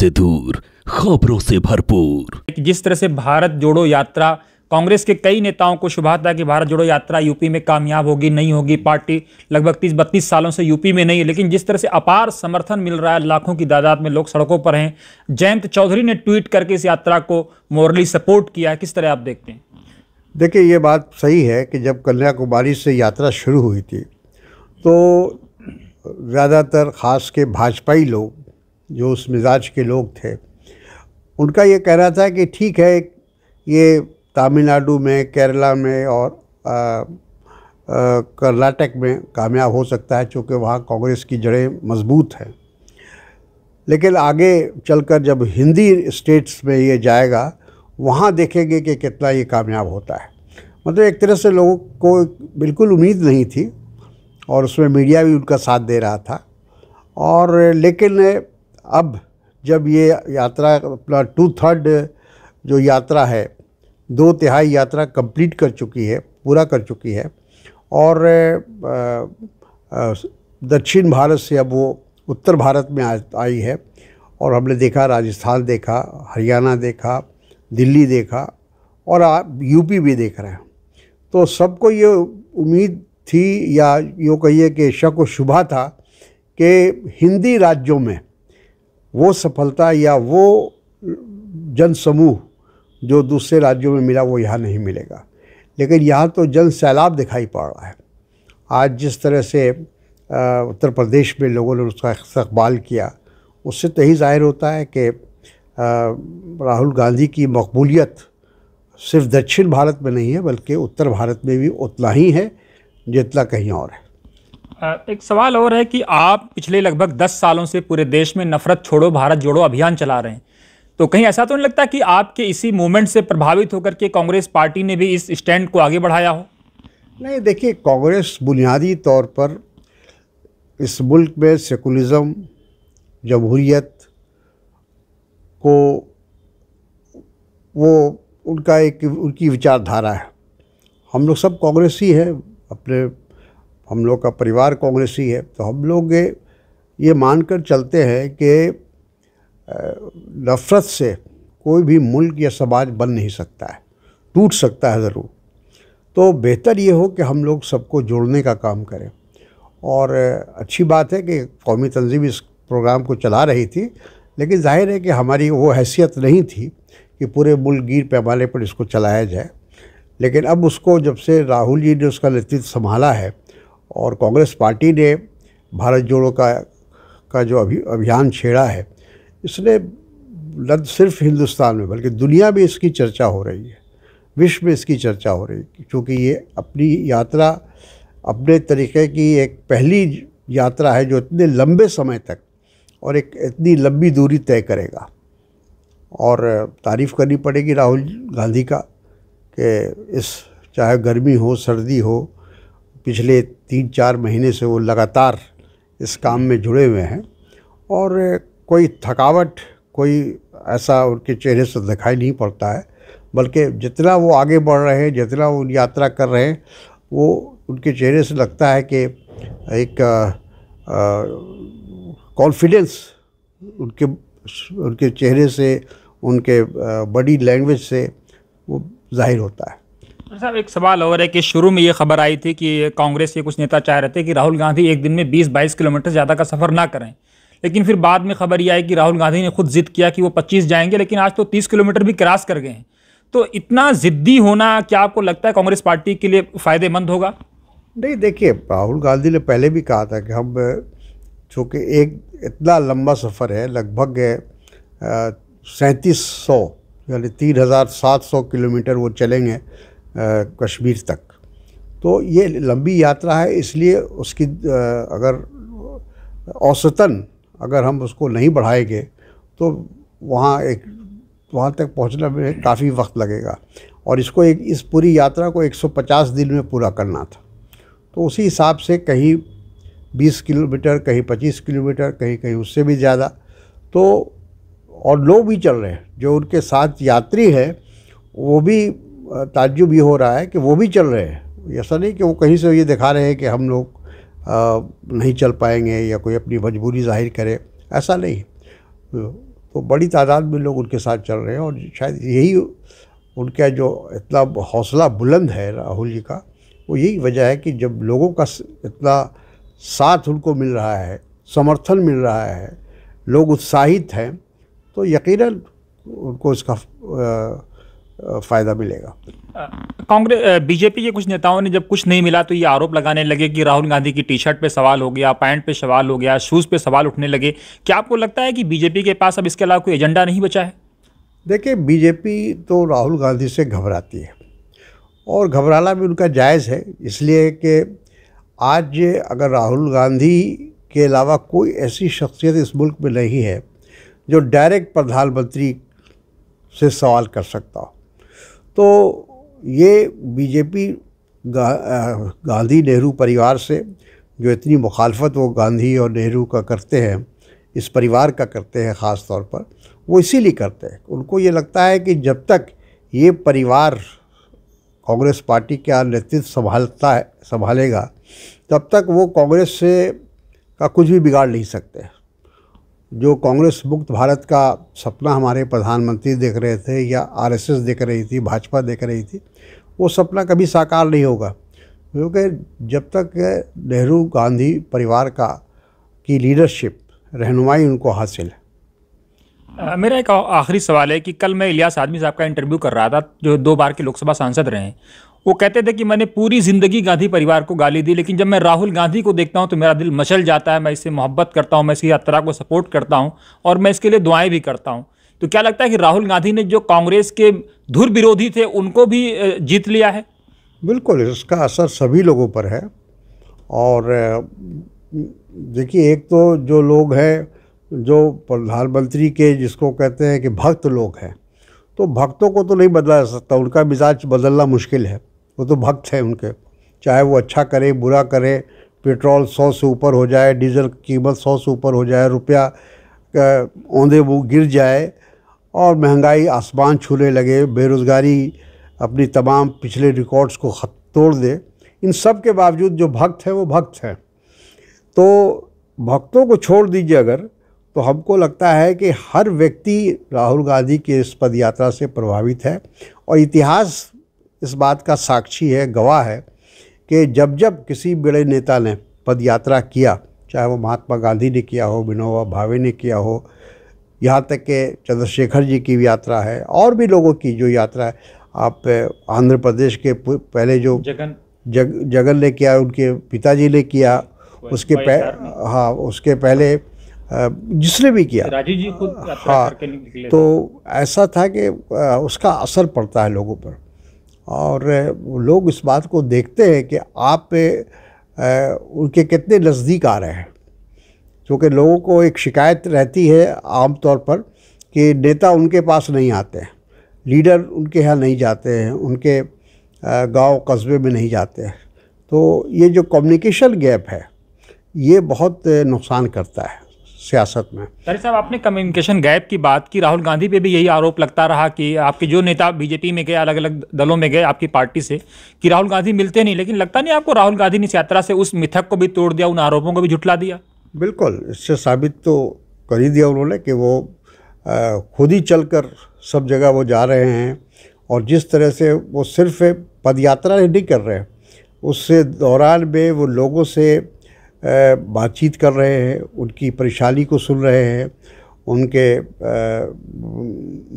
से दूर खबरों से भरपूर जिस तरह से भारत जोड़ो यात्रा कांग्रेस के कई नेताओं को शुभ था कि भारत जोड़ो यात्रा यूपी में कामयाब होगी नहीं होगी पार्टी लगभग तीस बत्तीस सालों से यूपी में नहीं है लेकिन जिस तरह से अपार समर्थन मिल रहा है लाखों की तादाद में लोग सड़कों पर हैं जयंत चौधरी ने ट्वीट करके इस यात्रा को मोरली सपोर्ट किया है किस तरह आप देखते हैं देखिए ये बात सही है कि जब कन्याकुमारी से यात्रा शुरू हुई थी तो ज़्यादातर खास के भाजपाई लोग जो उस मिजाज के लोग थे उनका ये कहना था कि ठीक है ये तमिलनाडु में केरला में और कर्नाटक में कामयाब हो सकता है चूँकि वहाँ कांग्रेस की जड़ें मजबूत हैं लेकिन आगे चलकर जब हिंदी स्टेट्स में ये जाएगा वहाँ देखेंगे कि कितना ये कामयाब होता है मतलब एक तरह से लोगों को बिल्कुल उम्मीद नहीं थी और उसमें मीडिया भी उनका साथ दे रहा था और लेकिन अब जब ये यात्रा अपना टू थर्ड जो यात्रा है दो तिहाई यात्रा कंप्लीट कर चुकी है पूरा कर चुकी है और दक्षिण भारत से अब वो उत्तर भारत में आ, आई है और हमने देखा राजस्थान देखा हरियाणा देखा दिल्ली देखा और आप यूपी भी देख रहे हैं तो सबको ये उम्मीद थी या यूँ कहिए कि शक व शुभा था कि हिंदी राज्यों में वो सफलता या वो जन समूह जो दूसरे राज्यों में मिला वो यहाँ नहीं मिलेगा लेकिन यहाँ तो जन सैलाब दिखाई पड़ रहा है आज जिस तरह से उत्तर प्रदेश में लोगों ने उसका इस्तबाल किया उससे तो ही जाहिर होता है कि राहुल गांधी की मकबूलियत सिर्फ दक्षिण भारत में नहीं है बल्कि उत्तर भारत में भी उतना ही है जितना कहीं और है एक सवाल और है कि आप पिछले लगभग दस सालों से पूरे देश में नफरत छोड़ो भारत जोड़ो अभियान चला रहे हैं तो कहीं ऐसा तो नहीं लगता कि आपके इसी मूवमेंट से प्रभावित होकर के कांग्रेस पार्टी ने भी इस स्टैंड को आगे बढ़ाया हो नहीं देखिए कांग्रेस बुनियादी तौर पर इस मुल्क में सेकुलरिज्म जमहूरीत को वो उनका एक उनकी विचारधारा है हम लोग सब कांग्रेसी हैं अपने हम लोग का परिवार कांग्रेसी है तो हम लोग ये मानकर चलते हैं कि नफ़रत से कोई भी मुल्क या समाज बन नहीं सकता है टूट सकता है ज़रूर तो बेहतर ये हो कि हम लोग सबको जोड़ने का काम करें और अच्छी बात है कि कौमी तंजीम इस प्रोग्राम को चला रही थी लेकिन जाहिर है कि हमारी वो हैसियत नहीं थी कि पूरे मुल्क गिर पैमाने पर इसको चलाया जाए लेकिन अब उसको जब से राहुल जी ने उसका नेतृत्व संभाला है और कांग्रेस पार्टी ने भारत जोड़ो का का जो अभी अभियान छेड़ा है इसने न सिर्फ हिंदुस्तान में बल्कि दुनिया में इसकी चर्चा हो रही है विश्व में इसकी चर्चा हो रही है क्योंकि ये अपनी यात्रा अपने तरीके की एक पहली यात्रा है जो इतने लंबे समय तक और एक इतनी लंबी दूरी तय करेगा और तारीफ़ करनी पड़ेगी राहुल गांधी का कि इस चाहे गर्मी हो सर्दी हो पिछले तीन चार महीने से वो लगातार इस काम में जुड़े हुए हैं और कोई थकावट कोई ऐसा उनके चेहरे से दिखाई नहीं पड़ता है बल्कि जितना वो आगे बढ़ रहे हैं जितना वो यात्रा कर रहे हैं वो उनके चेहरे से लगता है कि एक कॉन्फिडेंस उनके उनके चेहरे से उनके बॉडी लैंग्वेज से वो जाहिर होता है साहब एक सवाल और है कि शुरू में ये खबर आई थी कि कांग्रेस के कुछ नेता चाह रहे थे कि राहुल गांधी एक दिन में 20-22 किलोमीटर ज़्यादा का सफ़र ना करें लेकिन फिर बाद में खबर ये आई कि राहुल गांधी ने खुद जिद किया कि वो 25 जाएंगे लेकिन आज तो 30 किलोमीटर भी क्रॉस कर गए हैं तो इतना ज़िद्दी होना क्या आपको लगता है कांग्रेस पार्टी के लिए फ़ायदेमंद होगा नहीं देखिए राहुल गांधी ने पहले भी कहा था कि हम चूँकि एक इतना लंबा सफ़र है लगभग सैंतीस सौ यानी तीन हज़ार सात सौ किलोमीटर वो चलेंगे कश्मीर तक तो ये लंबी यात्रा है इसलिए उसकी अगर औसतन अगर हम उसको नहीं बढ़ाएंगे तो वहाँ एक वहाँ तक पहुँचने में काफ़ी वक्त लगेगा और इसको एक इस पूरी यात्रा को 150 दिन में पूरा करना था तो उसी हिसाब से कहीं 20 किलोमीटर कहीं 25 किलोमीटर कहीं कहीं उससे भी ज़्यादा तो और लोग भी चल रहे हैं जो उनके साथ यात्री हैं वो भी ताज्जुब ये हो रहा है कि वो भी चल रहे हैं ऐसा नहीं कि वो कहीं से ये दिखा रहे हैं कि हम लोग नहीं चल पाएंगे या कोई अपनी मजबूरी जाहिर करे ऐसा नहीं तो बड़ी तादाद में लोग उनके साथ चल रहे हैं और शायद यही उनका जो इतना हौसला बुलंद है राहुल जी का वो यही वजह है कि जब लोगों का इतना साथ उनको मिल रहा है समर्थन मिल रहा है लोग उत्साहित हैं तो यकीनन उनको इसका फ़ायदा मिलेगा कांग्रेस बीजेपी के कुछ नेताओं ने जब कुछ नहीं मिला तो ये आरोप लगाने लगे कि राहुल गांधी की टी शर्ट पे सवाल हो गया पैंट पे सवाल हो गया शूज़ पे सवाल उठने लगे क्या आपको लगता है कि बीजेपी के पास अब इसके अलावा कोई एजेंडा नहीं बचा है देखिए बीजेपी तो राहुल गांधी से घबराती है और घबराना भी उनका जायज़ है इसलिए कि आज अगर राहुल गांधी के अलावा कोई ऐसी शख्सियत इस मुल्क में नहीं है जो डायरेक्ट प्रधानमंत्री से सवाल कर सकता हो तो ये बीजेपी गा, गांधी नेहरू परिवार से जो इतनी मुखालफत वो गांधी और नेहरू का करते हैं इस परिवार का करते हैं ख़ास तौर पर वो इसीलिए करते हैं उनको ये लगता है कि जब तक ये परिवार कांग्रेस पार्टी का नेतृत्व संभालता है संभालेगा तब तक वो कांग्रेस से का कुछ भी बिगाड़ नहीं सकते जो कांग्रेस मुक्त भारत का सपना हमारे प्रधानमंत्री देख रहे थे या आरएसएस देख रही थी भाजपा देख रही थी वो सपना कभी साकार नहीं होगा क्योंकि जब तक नेहरू गांधी परिवार का की लीडरशिप रहनुमाई उनको हासिल है मेरा एक आखिरी सवाल है कि कल मैं इलियास आदमी साहब का इंटरव्यू कर रहा था जो दो बार के लोकसभा सांसद रहे हैं वो कहते थे कि मैंने पूरी ज़िंदगी गांधी परिवार को गाली दी लेकिन जब मैं राहुल गांधी को देखता हूँ तो मेरा दिल मचल जाता है मैं इससे मोहब्बत करता हूँ मैं इसकी यात्रा को सपोर्ट करता हूँ और मैं इसके लिए दुआएँ भी करता हूँ तो क्या लगता है कि राहुल गांधी ने जो कांग्रेस के धुर विरोधी थे उनको भी जीत लिया है बिल्कुल इसका असर सभी लोगों पर है और देखिए एक तो जो लोग हैं जो प्रधानमंत्री के जिसको कहते हैं कि भक्त लोग हैं तो भक्तों को तो नहीं बदला जा सकता उनका मिजाज बदलना मुश्किल है वो तो भक्त हैं उनके चाहे वो अच्छा करे बुरा करे पेट्रोल सौ से ऊपर हो जाए डीजल की कीमत सौ से ऊपर हो जाए रुपया औंधे वो गिर जाए और महंगाई आसमान छूने लगे बेरोज़गारी अपनी तमाम पिछले रिकॉर्ड्स को तोड़ दे इन सब के बावजूद जो भक्त हैं वो भक्त हैं तो भक्तों को छोड़ दीजिए अगर तो हमको लगता है कि हर व्यक्ति राहुल गांधी के इस पदयात्रा से प्रभावित है और इतिहास इस बात का साक्षी है गवाह है कि जब जब किसी बड़े नेता ने पद यात्रा किया चाहे वो महात्मा गांधी ने किया हो विनोबा भावे ने किया हो यहाँ तक के चंद्रशेखर जी की यात्रा है और भी लोगों की जो यात्रा है आप आंध्र प्रदेश के पहले जो जगन जग जगन ने किया उनके पिताजी ने किया उसके पह, हाँ उसके पहले जिसने भी किया राजीव जी खुद हाँ तो ऐसा था कि उसका असर पड़ता है लोगों पर और लोग इस बात को देखते हैं कि आप पे उनके कितने नज़दीक आ रहे हैं क्योंकि लोगों को एक शिकायत रहती है आम तौर पर कि नेता उनके पास नहीं आते हैं लीडर उनके यहाँ नहीं जाते हैं उनके गांव कस्बे में नहीं जाते हैं तो ये जो कम्युनिकेशन गैप है ये बहुत नुकसान करता है सियासत में सर साहब आपने कम्युनिकेशन गैप की बात की राहुल गांधी पे भी यही आरोप लगता रहा कि आपके जो नेता बीजेपी में गए अलग अलग दलों में गए आपकी पार्टी से कि राहुल गांधी मिलते नहीं लेकिन लगता नहीं आपको राहुल गांधी ने इस यात्रा से उस मिथक को भी तोड़ दिया उन आरोपों को भी झुटला दिया बिल्कुल इससे साबित तो कर ही दिया उन्होंने कि वो खुद ही चल कर सब जगह वो जा रहे हैं और जिस तरह से वो सिर्फ पदयात्रा नहीं कर रहे उस दौरान में वो लोगों से बातचीत कर रहे हैं उनकी परेशानी को सुन रहे हैं उनके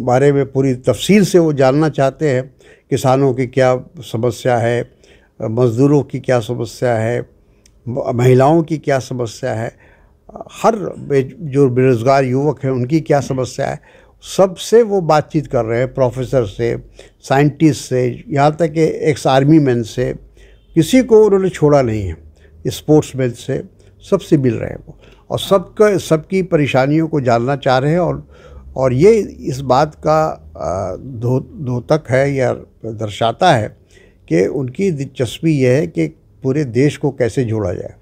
बारे में पूरी तफसील से वो जानना चाहते हैं किसानों की क्या समस्या है मज़दूरों की क्या समस्या है महिलाओं की क्या समस्या है हर जो बेरोज़गार युवक हैं उनकी क्या समस्या है सबसे वो बातचीत कर रहे हैं प्रोफेसर से साइंटिस्ट से यहाँ तक कि एक्स आर्मी मैन से किसी को उन्होंने छोड़ा नहीं है स्पोर्ट्समैन से सबसे मिल रहे हैं वो और सबका सबकी परेशानियों को जानना चाह रहे हैं और और ये इस बात का धो है या दर्शाता है कि उनकी दिलचस्पी यह है कि पूरे देश को कैसे जोड़ा जाए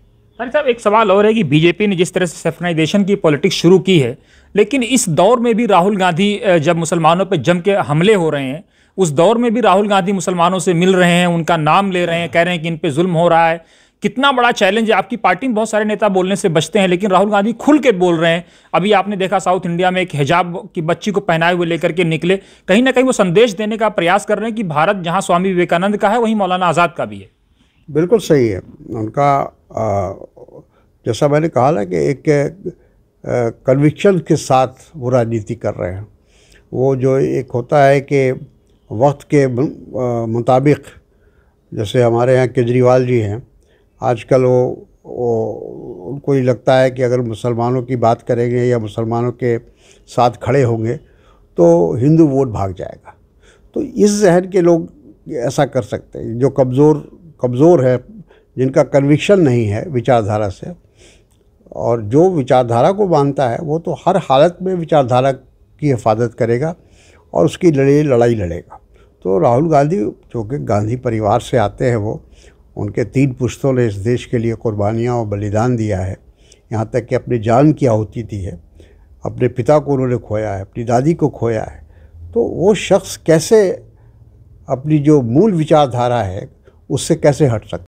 अरे साहब एक सवाल और है कि बीजेपी ने जिस तरह से सेफनाइजेशन की पॉलिटिक्स शुरू की है लेकिन इस दौर में भी राहुल गांधी जब मुसलमानों पर जम के हमले हो रहे हैं उस दौर में भी राहुल गांधी मुसलमानों से मिल रहे हैं उनका नाम ले रहे हैं कह रहे हैं कि इन पर जुल्म हो रहा है कितना बड़ा चैलेंज है आपकी पार्टी में बहुत सारे नेता बोलने से बचते हैं लेकिन राहुल गांधी खुल के बोल रहे हैं अभी आपने देखा साउथ इंडिया में एक हिजाब की बच्ची को पहनाए हुए लेकर के निकले कहीं ना कहीं वो संदेश देने का प्रयास कर रहे हैं कि भारत जहाँ स्वामी विवेकानंद का है वहीं मौलाना आज़ाद का भी है बिल्कुल सही है उनका आ, जैसा मैंने कहा ना कि एक कन्विक्शन के साथ वो राजनीति कर रहे हैं वो जो एक होता है कि वक्त के मुताबिक जैसे हमारे यहाँ केजरीवाल जी हैं आजकल वो वो उनको ये लगता है कि अगर मुसलमानों की बात करेंगे या मुसलमानों के साथ खड़े होंगे तो हिंदू वोट भाग जाएगा तो इस जहन के लोग ऐसा कर सकते हैं जो कमज़ोर कमज़ोर है जिनका कन्विक्शन नहीं है विचारधारा से और जो विचारधारा को मानता है वो तो हर हालत में विचारधारा की हिफाजत करेगा और उसकी लड़ाई लड़ेगा तो राहुल गांधी जो कि गांधी परिवार से आते हैं वो उनके तीन पुश्तों ने इस देश के लिए कुर्बानियाँ और बलिदान दिया है यहाँ तक कि अपनी जान की आहुति दी है अपने पिता को उन्होंने खोया है अपनी दादी को खोया है तो वो शख्स कैसे अपनी जो मूल विचारधारा है उससे कैसे हट सकता